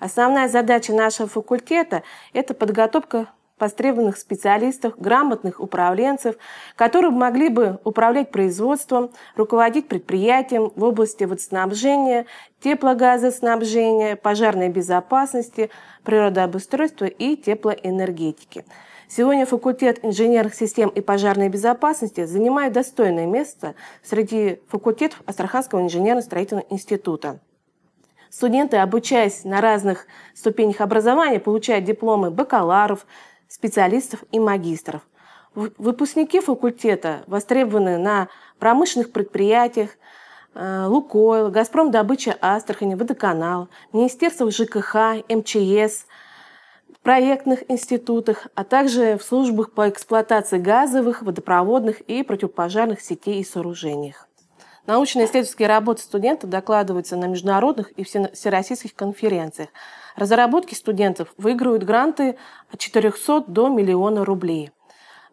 Основная задача нашего факультета – это подготовка востребованных специалистов, грамотных управленцев, которые могли бы управлять производством, руководить предприятием в области водоснабжения, теплогазоснабжения, пожарной безопасности, природообустройства и теплоэнергетики. Сегодня факультет инженерных систем и пожарной безопасности занимает достойное место среди факультетов Астраханского инженерно-строительного института студенты, обучаясь на разных ступенях образования, получают дипломы бакалавров, специалистов и магистров. Выпускники факультета востребованы на промышленных предприятиях, э, Лукойл, Газпром добыча Астрахани, Водоканал, Министерство ЖКХ, МЧС, проектных институтах, а также в службах по эксплуатации газовых, водопроводных и противопожарных сетей и сооружениях. Научно-исследовательские работы студентов докладываются на международных и всероссийских конференциях. Разработки студентов выигрывают гранты от 400 до миллиона рублей.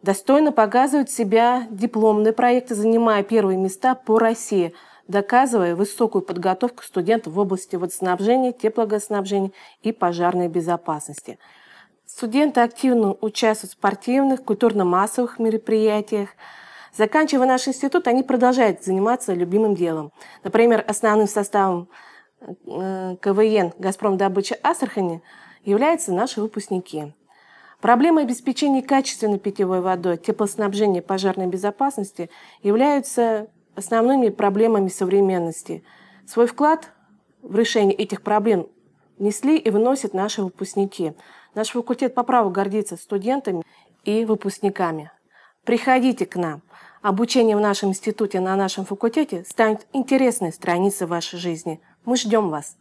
Достойно показывают себя дипломные проекты, занимая первые места по России, доказывая высокую подготовку студентов в области водоснабжения, теплогоснабжения и пожарной безопасности. Студенты активно участвуют в спортивных, культурно-массовых мероприятиях, Заканчивая наш институт, они продолжают заниматься любимым делом. Например, основным составом э, КВН «Газпром добыча Астрахани» являются наши выпускники. Проблемы обеспечения качественной питьевой водой, теплоснабжения, пожарной безопасности являются основными проблемами современности. Свой вклад в решение этих проблем внесли и вносят наши выпускники. Наш факультет по праву гордится студентами и выпускниками. Приходите к нам. Обучение в нашем институте на нашем факультете станет интересной страницей вашей жизни. Мы ждем вас.